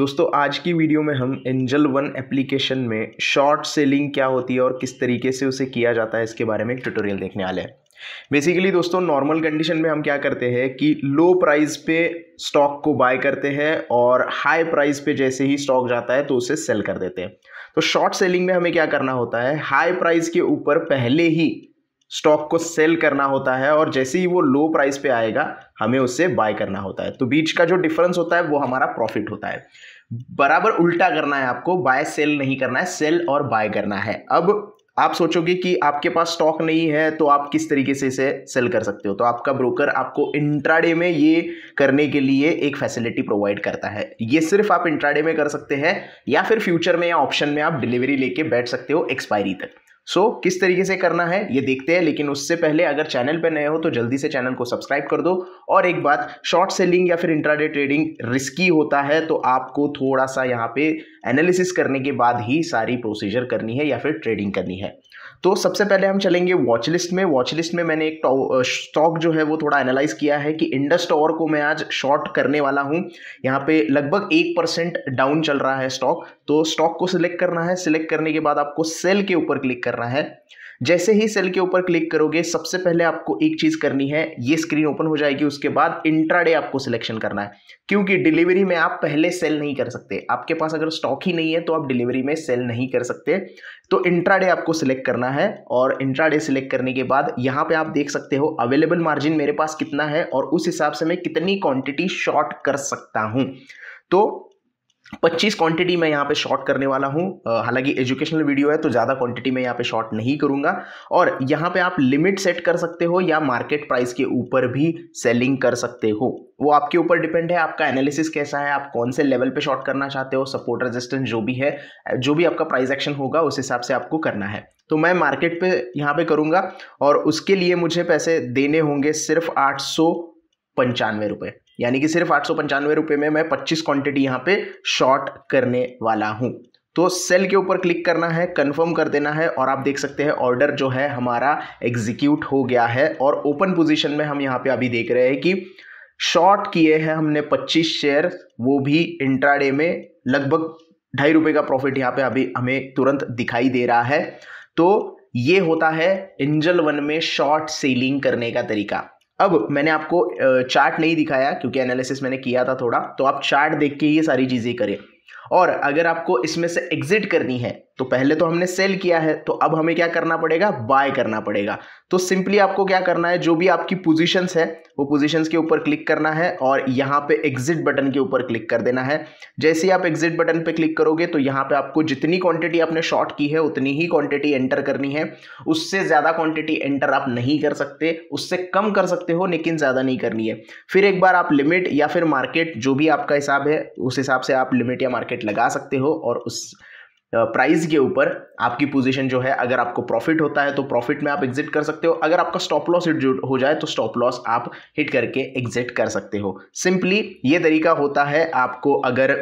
दोस्तों आज की वीडियो में हम एंजल वन एप्लीकेशन में शॉर्ट सेलिंग क्या होती है और किस तरीके से उसे किया जाता है इसके बारे में एक ट्यूटोरियल देखने वाले हैं बेसिकली दोस्तों नॉर्मल कंडीशन में हम क्या करते हैं कि लो प्राइस पे स्टॉक को बाय करते हैं और हाई प्राइस पे जैसे ही स्टॉक जाता है तो उसे सेल कर देते हैं तो शॉर्ट सेलिंग में हमें क्या करना होता है हाई प्राइस के ऊपर पहले ही स्टॉक को सेल करना होता है और जैसे ही वो लो प्राइस पे आएगा हमें उससे बाय करना होता है तो बीच का जो डिफरेंस होता है वो हमारा प्रॉफिट होता है बराबर उल्टा करना है आपको बाय सेल नहीं करना है सेल और बाय करना है अब आप सोचोगे कि आपके पास स्टॉक नहीं है तो आप किस तरीके से इसे सेल कर सकते हो तो आपका ब्रोकर आपको इंट्राडे में ये करने के लिए एक फैसिलिटी प्रोवाइड करता है ये सिर्फ आप इंट्राडे में कर सकते हैं या फिर फ्यूचर में या ऑप्शन में आप डिलीवरी लेके बैठ सकते हो एक्सपायरी तक सो so, किस तरीके से करना है ये देखते हैं लेकिन उससे पहले अगर चैनल पर नए हो तो जल्दी से चैनल को सब्सक्राइब कर दो और एक बात शॉर्ट सेलिंग या फिर इंट्राडे ट्रेडिंग रिस्की होता है तो आपको थोड़ा सा यहाँ पे एनालिसिस करने के बाद ही सारी प्रोसीजर करनी है या फिर ट्रेडिंग करनी है तो सबसे पहले हम चलेंगे वॉच लिस्ट में वॉच लिस्ट में मैंने एक स्टॉक जो है वो थोड़ा एनालाइज किया है कि इंडस टॉवर को मैं आज शॉर्ट करने वाला हूँ यहाँ पे लगभग एक परसेंट डाउन चल रहा है स्टॉक तो स्टॉक को सिलेक्ट करना है सिलेक्ट करने के बाद आपको सेल के ऊपर क्लिक करना है जैसे ही सेल के ऊपर क्लिक करोगे सबसे पहले आपको एक चीज़ करनी है ये स्क्रीन ओपन हो जाएगी उसके बाद इंट्राडे आपको सिलेक्शन करना है क्योंकि डिलीवरी में आप पहले सेल नहीं कर सकते आपके पास अगर स्टॉक ही नहीं है तो आप डिलीवरी में सेल नहीं कर सकते तो इंट्राडे आपको सिलेक्ट करना है और इंट्राडे सिलेक्ट करने के बाद यहाँ पे आप देख सकते हो अवेलेबल मार्जिन मेरे पास कितना है और उस हिसाब से मैं कितनी क्वांटिटी शॉर्ट कर सकता हूँ तो 25 क्वांटिटी मैं यहाँ पे शॉर्ट करने वाला हूँ हालांकि एजुकेशनल वीडियो है तो ज़्यादा क्वांटिटी मैं यहाँ पे शॉर्ट नहीं करूँगा और यहाँ पे आप लिमिट सेट कर सकते हो या मार्केट प्राइस के ऊपर भी सेलिंग कर सकते हो वो आपके ऊपर डिपेंड है आपका एनालिसिस कैसा है आप कौन से लेवल पे शॉर्ट करना चाहते हो सपोर्ट रजिस्टेंस जो भी है जो भी आपका प्राइस एक्शन होगा उस हिसाब से आपको करना है तो मैं मार्केट पर यहाँ पे करूँगा और उसके लिए मुझे पैसे देने होंगे सिर्फ आठ सौ पंचानवे रुपये यानी कि सिर्फ आठ रुपए में मैं 25 क्वांटिटी यहाँ पे शॉर्ट करने वाला हूँ तो सेल के ऊपर क्लिक करना है कंफर्म कर देना है और आप देख सकते हैं ऑर्डर जो है हमारा एग्जीक्यूट हो गया है और ओपन पोजीशन में हम यहाँ पे अभी देख रहे हैं कि शॉर्ट किए हैं हमने 25 शेयर वो भी इंट्राडे में लगभग ढाई रुपए का प्रॉफिट यहाँ पे अभी हमें तुरंत दिखाई दे रहा है तो ये होता है एंजल वन में शॉर्ट सेलिंग करने का तरीका अब मैंने आपको चार्ट नहीं दिखाया क्योंकि एनालिसिस मैंने किया था थोड़ा तो आप चार्ट देख के ये सारी चीज़ें करें और अगर आपको इसमें से एग्जिट करनी है तो पहले तो हमने सेल किया है तो अब हमें क्या करना पड़ेगा बाय करना पड़ेगा तो सिंपली आपको क्या करना है जो भी आपकी पोजीशंस है वो पोजीशंस के ऊपर क्लिक करना है और यहाँ पे एग्जिट बटन के ऊपर क्लिक कर देना है जैसे ही आप एग्जिट बटन पे क्लिक करोगे तो यहाँ पे आपको जितनी क्वांटिटी आपने शॉर्ट की है उतनी ही क्वांटिटी एंटर करनी है उससे ज़्यादा क्वांटिटी एंटर आप नहीं कर सकते उससे कम कर सकते हो लेकिन ज़्यादा नहीं करनी है फिर एक बार आप लिमिट या फिर मार्केट जो भी आपका हिसाब है उस हिसाब से आप लिमिट या मार्केट लगा सकते हो और उस प्राइस के ऊपर आपकी पोजीशन जो है अगर आपको प्रॉफिट होता है तो प्रॉफिट में आप एग्जिट कर सकते हो अगर आपका स्टॉप लॉस हिट हो जाए तो स्टॉप लॉस आप हिट करके एग्जिट कर सकते हो सिंपली ये तरीका होता है आपको अगर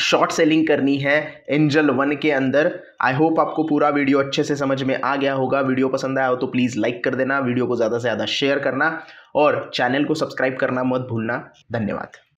शॉर्ट सेलिंग करनी है एंजल वन के अंदर आई होप आपको पूरा वीडियो अच्छे से समझ में आ गया होगा वीडियो पसंद आया हो तो प्लीज़ लाइक कर देना वीडियो को ज़्यादा से ज़्यादा शेयर करना और चैनल को सब्सक्राइब करना मत भूलना धन्यवाद